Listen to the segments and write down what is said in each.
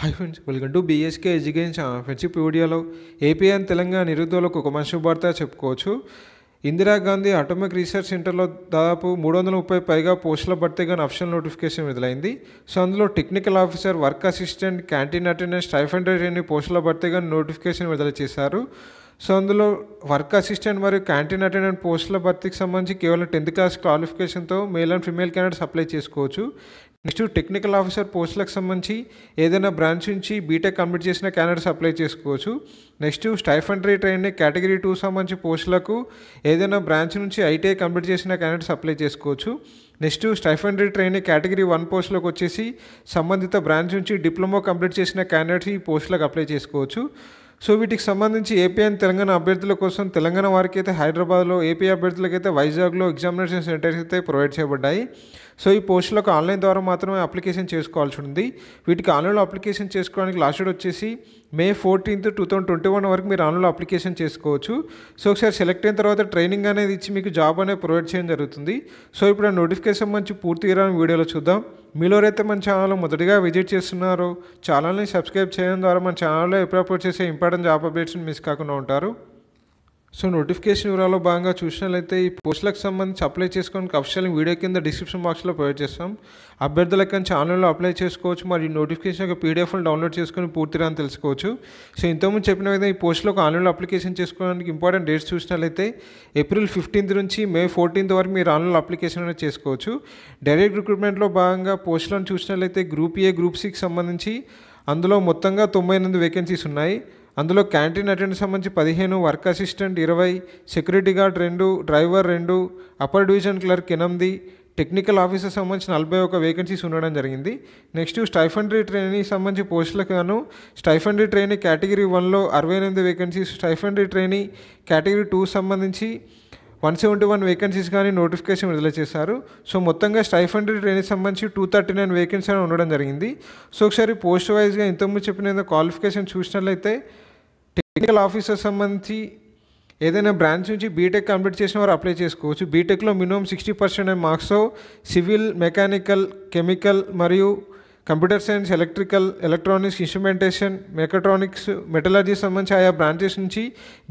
high friends welcome to BSK education friendship వీడియోలో AP and Telangana నిరుద్యోగులకు ఒక మంచి శుభార్త చెప్పుకోవచ్చు ఇందిరాగాంధీ అటామిక్ రీసెర్చ్ సెంటర్లో దాదాపు మూడు వందల ముప్పై పైగా పోస్టుల భర్తీగా అఫిషియల్ నోటిఫికేషన్ విడుదలైంది సో అందులో technical officer work assistant canteen attendant stipendiary అనే పోస్టుల భర్తీగా నోటిఫికేషన్ విడుదల చేశారు సో అందులో వర్క్ అసిస్టెంట్ మరియు క్యాంటీన్ అటెండెంట్ పోస్టుల భర్తీకి సంబంధించి కేవలం టెన్త్ క్లాస్ క్వాలిఫికేషన్తో male and female candidates apply చేసుకోవచ్చు నెక్స్ట్ టెక్నికల్ ఆఫీసర్ పోస్టులకు సంబంధించి ఏదైనా బ్రాంచ్ నుంచి బీటెక్ కంప్లీట్ చేసిన క్యాండిడేట్స్ అప్లై చేసుకోవచ్చు next stipendiary trainee category two సంబంధించి పోస్టులకు ఏదైనా బ్రాంచ్ నుంచి ఐటీఐ కంప్లీట్ చేసిన క్యాండిడేట్స్ అప్లై చేసుకోవచ్చు next stipendiary trainee category one పోస్టులకు వచ్చేసి సంబంధిత బ్రాంచ్ నుంచి డిప్లొమా కంప్లీట్ చేసిన క్యాండిడేట్స్ ఈ పోస్టులకు అప్లై చేసుకోవచ్చు సో వీటికి సంబంధించి ఏపీ అండ్ తెలంగాణ అభ్యర్థుల కోసం తెలంగాణ వారికి అయితే హైదరాబాద్లో ఏపీ అభ్యర్థులకైతే వైజాగ్లో ఎగ్జామినేషన్ సెంటర్స్ అయితే ప్రొవైడ్ చేయబడ్డాయి సో ఈ పోస్టులకు ఆన్లైన్ ద్వారా మాత్రమే అప్లికేషన్ చేసుకోవాల్సి ఉంది వీటికి ఆన్లైన్లో అప్లికేషన్ చేసుకోవడానికి లాస్ట్ డేట్ వచ్చేసి May fourteenth two thousand twenty one వరకు మీరు ఆన్లైన్లో అప్లికేషన్ చేసుకోవచ్చు సో ఒకసారి సెలెక్ట్ అయిన తర్వాత ట్రైనింగ్ అనేది ఇచ్చి మీకు జాబ్ అనేది ప్రొవైడ్ చేయడం జరుగుతుంది సో ఇప్పుడు ఆ నోటిఫికేషన్ మంచి పూర్తి ఇరాని వీడియోలో చూద్దాం అయితే మన ఛానల్ మొదటిగా విజిట్ చేస్తున్నారో ఛానల్ని సబ్స్క్రైబ్ చేయడం ద్వారా మన ఛానల్లో ఎప్పుడప్పుడు చేసే ఇంపార్టెంట్ జాబ్ అప్డేట్స్ని మిస్ కాకుండా ఉంటారు సో నోటిఫికేషన్ వివరాల్లో భాగంగా చూసినట్లయితే ఈ పోస్టులకు సంబంధించి అప్లై చేసుకోవడానికి అఫిషియల్ వీడియో కింద డిస్క్రిప్షన్ బాక్స్లో ప్రొవైడ్ చేస్తాం అభ్యర్థులకు కానీ ఆన్లైన్లో అప్లై చేసుకోవచ్చు మరి నోటిఫికేషన్ యొక్క పీడిఎఫ్లు డౌన్లోడ్ చేసుకుని అని తెలుసుకోవచ్చు సో ఇంతకుముందు చెప్పిన విధంగా ఈ పోస్టులో ఆన్లైన్లో అప్లికేషన్ చేసుకోవడానికి ఇంపార్టెంట్ డేట్స్ చూసినట్లయితే ఏప్రిల్ ఫిఫ్టీన్త్ నుంచి మే ఫోర్టీన్త్ వరకు మీరు ఆన్లైన్ అప్లికేషన్ అనేది చేసుకోవచ్చు డైరెక్ట్ రిక్రూట్మెంట్లో భాగంగా పోస్టులను చూసినట్లయితే గ్రూప్ ఏ గ్రూప్ సికి సంబంధించి అందులో మొత్తంగా తొంభై ఎనిమిది వేకెన్సీస్ ఉన్నాయి అందులో క్యాంటీన్ అటెండెంట్ సంబంధించి పదిహేను వర్క్ అసిస్టెంట్ ఇరవై సెక్యూరిటీ గార్డ్ రెండు డ్రైవర్ రెండు అప్పర్ డివిజన్ క్లర్క్ ఎనిమిది టెక్నికల్ ఆఫీసర్ సంబంధించి నలభై ఒక వేకెన్సీస్ ఉండడం జరిగింది నెక్స్ట్ స్టైఫండరీ ట్రైనీ సంబంధించి పోస్టులకు గాను స్టైఫండరీ ట్రైనీ కేటగిరీ వన్లో అరవై ఎనిమిది vacancies stipendiary trainee category two సంబంధించి వన్ సెవెంటీ వన్ వేకెన్సీస్ కానీ నోటిఫికేషన్ విడుదల చేశారు సో మొత్తంగా స్టైఫండ్ ట్రైనింగ్ సంబంధించి టూ థర్టీ నైన్ వేకెన్సీ అని ఉండడం జరిగింది సో ఒకసారి పోస్ట్ వైజ్గా ఇంతకుముందు చెప్పిన క్వాలిఫికేషన్ చూసినట్లయితే ఎన్నికల ఆఫీసర్ సంబంధించి ఏదైనా బ్రాంచ్ నుంచి బీటెక్ కంప్లీట్ చేసిన వారు అప్లై చేసుకోవచ్చు బీటెక్లో minimum sixty percent marks civil mechanical chemical మరియు computer science electrical electronics instrumentation mechatronics metallurgy సంబంధించి ఆయా బ్రాంచెస్ నుంచి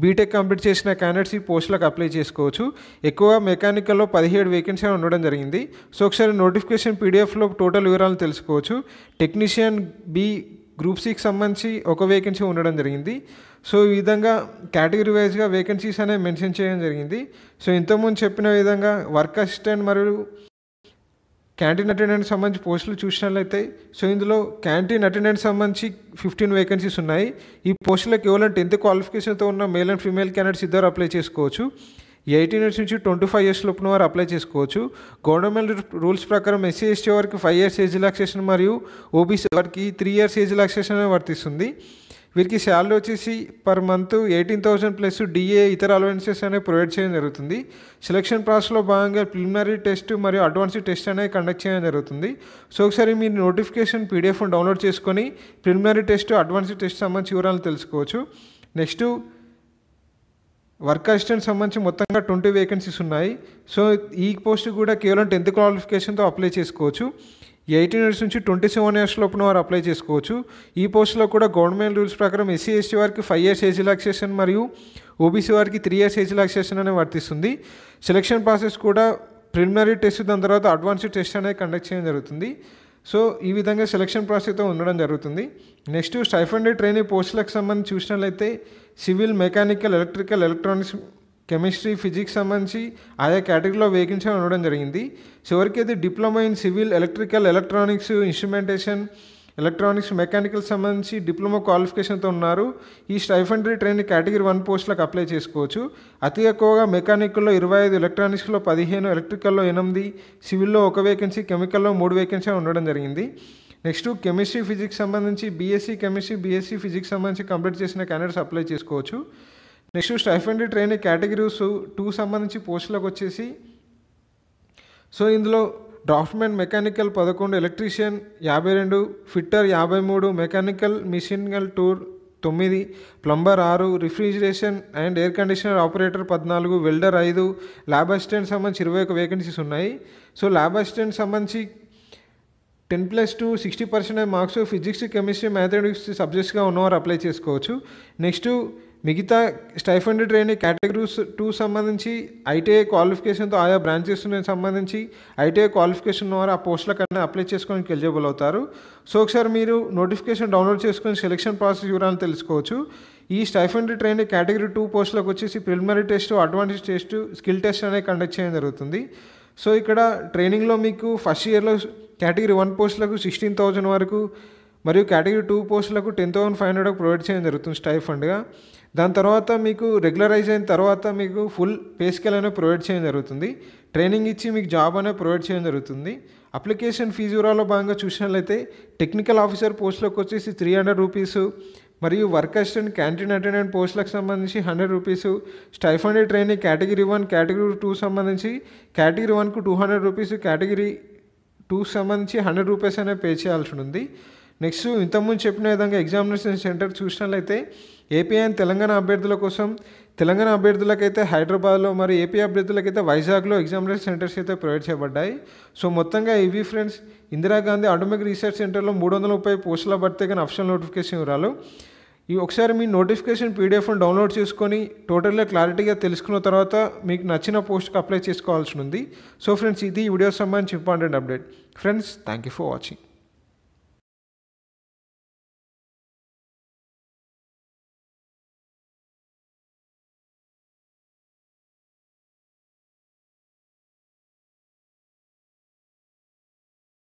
బీటెక్ కంప్లీట్ చేసిన క్యాండిడేట్స్ ఈ పోస్టులకు అప్లై చేసుకోవచ్చు ఎక్కువ మెకానికల్లో పదిహేడు వేకెన్సీ ఉండడం జరిగింది సో ఒకసారి నోటిఫికేషన్ పీడిఎఫ్లో టోటల్ వివరాలు తెలుసుకోవచ్చు టెక్నీషియన్ బీ గ్రూప్ సికి సంబంధించి ఒక వేకెన్సీ ఉండడం జరిగింది సో ఈ విధంగా కేటగిరీ వైజ్గా వేకెన్సీస్ అనేవి మెన్షన్ చేయడం జరిగింది సో ఇంతకుముందు చెప్పిన విధంగా వర్క్ అసిస్టెంట్ మరియు క్యాంటీన్ అటెండెంట్ సంబంధించి పోస్టులు చూసినట్లయితే సో ఇందులో క్యాంటీన్ అటెండెంట్ సంబంధించి ఫిఫ్టీన్ వేకెన్సీస్ ఉన్నాయి ఈ పోస్టులకు కేవలం టెన్త్ క్వాలిఫికేషన్తో ఉన్న మేల్ అండ్ ఫీమేల్ క్యాండిడేట్స్ ఇద్దరు అప్లై చేసుకోవచ్చు ఎయిటీన్ ఇయర్స్ నుంచి ట్వంటీ ఫైవ్ ఇయర్స్ లోపున వారు అప్లై చేసుకోవచ్చు గవర్నమెంట్ రూల్స్ ప్రకారం ఎస్సీ ఎస్టీ వారికి ఫైవ్ ఇయర్స్ ఏజ్ రిలాక్సేషన్ మరియు ఓబీసీ వారికి త్రీ ఇయర్స్ ఏజ్ రిలాక్సేషన్ వర్తిస్తుంది వీరికి శాలరీ వచ్చేసి per month eighteen thousand plus DA ఇతర అలవెన్సెస్ అనేవి ప్రొవైడ్ చేయడం జరుగుతుంది సెలక్షన్ ప్రాసెస్లో భాగంగా ప్రిలిమినరీ టెస్ట్ మరియు అడ్వాన్స్డ్ టెస్ట్ అనేవి కండక్ట్ చేయడం జరుగుతుంది సో ఒకసారి మీరు నోటిఫికేషన్ పీడిఎఫ్ను డౌన్లోడ్ చేసుకొని ప్రిలిమినరీ టెస్ట్ అడ్వాన్స్డ్ టెస్ట్ సంబంధించి వివరాలు తెలుసుకోవచ్చు నెక్స్ట్ వర్క్ అసిస్టెంట్ సంబంధించి మొత్తంగా ట్వంటీ వేకెన్సీస్ ఉన్నాయి సో ఈ పోస్ట్ కూడా కేవలం టెన్త్ క్వాలిఫికేషన్తో అప్లై చేసుకోవచ్చు ఎయిటీన్ ఇయర్స్ నుంచి ట్వంటీ సెవెన్ ఇయర్స్ లోపల వారు అప్లై చేసుకోవచ్చు ఈ పోస్ట్లో కూడా గవర్నమెంట్ రూల్స్ ప్రకారం ఎస్సీ ఎస్టీ వారికి ఫైవ్ ఇయర్స్ ఏజ్ రిలాక్సేషన్ మరియు ఓబీసీ వారికి త్రీ ఇయర్స్ ఏజ్ రిలాక్సేషన్ అనే వర్తిస్తుంది సెలక్షన్ ప్రాసెస్ కూడా ప్రిలిమినరీ టెస్ట్ దాని తర్వాత అడ్వాన్స్డ్ టెస్ట్ అనేది కండక్ట్ చేయడం జరుగుతుంది సో ఈ విధంగా సెలక్షన్ ప్రాసెస్తో ఉండడం జరుగుతుంది నెక్స్ట్ స్టైఫండెడ్ ట్రైనింగ్ పోస్టులకు సంబంధించి చూసినట్లయితే civil mechanical electrical electronics chemistry physics సంబంధించి ఆయా కేటగిరీలో వేగించడం ఉండడం జరిగింది సో అయితే diploma in civil electrical electronics instrumentation electronics mechanical సంబంధించి డిప్లొమా క్వాలిఫికేషన్తో ఉన్నారు ఈ స్టైఫండరీ ట్రైన్ కేటగిరీ వన్ పోస్టులకు అప్లై చేసుకోవచ్చు అతి ఎక్కువగా మెకానికల్లో ఇరవై ఐదు ఎలక్ట్రానిక్స్లో పదిహేను ఎలక్ట్రికల్లో ఎనిమిది సివిల్లో ఒక వేకెన్సీ కెమికల్లో మూడు వేకెన్సీ ఉండడం జరిగింది నెక్స్ట్ కెమిస్ట్రీ ఫిజిక్స్ సంబంధించి బీఎస్సీ కెమిస్ట్రీ బీఎస్సీ ఫిజిక్స్ సంబంధించి కంప్లీట్ చేసిన క్యాండిడేట్స్ అప్లై చేసుకోవచ్చు next stipendiary trainee categories two సంబంధించి పోస్టులకు వచ్చేసి సో ఇందులో డ్రాఫ్ట్మెన్ మెకానికల్ పదకొండు ఎలక్ట్రీషియన్ యాభై రెండు ఫిట్టర్ యాభై మూడు మెకానికల్ మిషన్గల్ టూర్ తొమ్మిది ప్లంబర్ ఆరు refrigeration and air conditioner operator పద్నాలుగు వెల్డర్ ఐదు ల్యాబ్ అసిస్టెంట్ సంబంధించి ఇరవై ఒక వేకెన్సీస్ ఉన్నాయి సో ల్యాబ్ అసిస్టెంట్ సంబంధించి ten plus two sixty percent marks physics chemistry mathematics సబ్జెక్ట్స్గా ఉన్నవారు అప్లై చేసుకోవచ్చు నెక్స్ట్ మిగతా స్టైఫండెడ్ రేని కేటగిరీస్ టూ సంబంధించి ఐటీఐ క్వాలిఫికేషన్తో ఆయా బ్రాంచెస్ సంబంధించి ఐటీఐ క్వాలిఫికేషన్ ఉన్నవారు ఆ పోస్టుల కన్నా అప్లై చేసుకోవడానికి ఎలిజిబుల్ అవుతారు సో ఒకసారి మీరు నోటిఫికేషన్ డౌన్లోడ్ చేసుకుని సెలెక్షన్ ప్రాసెస్ వివరాలను తెలుసుకోవచ్చు ఈ స్టైఫండెడ్ రేని కేటగిరీ టూ పోస్టులకు వచ్చేసి preliminary test advantage test skill test అనేది కండక్ట్ చేయడం జరుగుతుంది సో ఇక్కడ ట్రైనింగ్లో మీకు ఫస్ట్ ఇయర్లో కేటగిరీ వన్ పోస్టులకు సిక్స్టీన్ థౌజండ్ వరకు మరియు కేటగిరీ టూ పోస్టులకు ten thousand five hundred provide చేయడం జరుగుతుంది స్టైఫ్ ఫండ్గా దాని తర్వాత మీకు రెగ్యులరైజ్ అయిన తర్వాత మీకు ఫుల్ పే స్కేల్ అనేది ప్రొవైడ్ చేయడం జరుగుతుంది ట్రైనింగ్ ఇచ్చి మీకు జాబ్ అనేది ప్రొవైడ్ చేయడం జరుగుతుంది అప్లికేషన్ ఫీజు వివరాల్లో భాగంగా చూసినట్లయితే టెక్నికల్ ఆఫీసర్ పోస్టులకు వచ్చేసి త్రీ హండ్రెడ్ రూపీస్ మరియు వర్క్ అసిస్టెంట్ క్యాంటీన్ అటెండెంట్ పోస్టులకు సంబంధించి hundred rupees stipended training category one category two సంబంధించి కేటగిరీ వన్కు two hundred rupees category two సంబంధించి హండ్రెడ్ రూపీస్ అనే పే చేయాల్సి ఉంది నెక్స్ట్ ఇంతకుముందు చెప్పిన విధంగా ఎగ్జామినేషన్ సెంటర్ చూసినట్లయితే ఏపీ అండ్ తెలంగాణ అభ్యర్థుల కోసం తెలంగాణ అభ్యర్థులకైతే హైదరాబాద్లో మరి ఏపీ అభ్యర్థులకైతే వైజాగ్లో ఎగ్జామినేషన్ సెంటర్స్ అయితే ప్రొవైడ్ చేయబడ్డాయి సో మొత్తంగా ఇవి ఫ్రెండ్స్ ఇందిరాగాంధీ ఆటోమిక్ రీసెర్చ్ సెంటర్లో మూడు వందల ముప్పై పోస్టుల పడితే కానీ అఫిషియల్ నోటిఫికేషన్ వివరాలు ఈ ఒకసారి మీ నోటిఫికేషన్ పీడిఎఫ్ను డౌన్లోడ్ చేసుకొని టోటల్గా క్లారిటీగా తెలుసుకున్న తర్వాత మీకు నచ్చిన పోస్ట్కి అప్లై చేసుకోవాల్సి ఉంది సో ఫ్రెండ్స్ ఇది వీడియోస్ సంబంధించి important update friends thank you for watching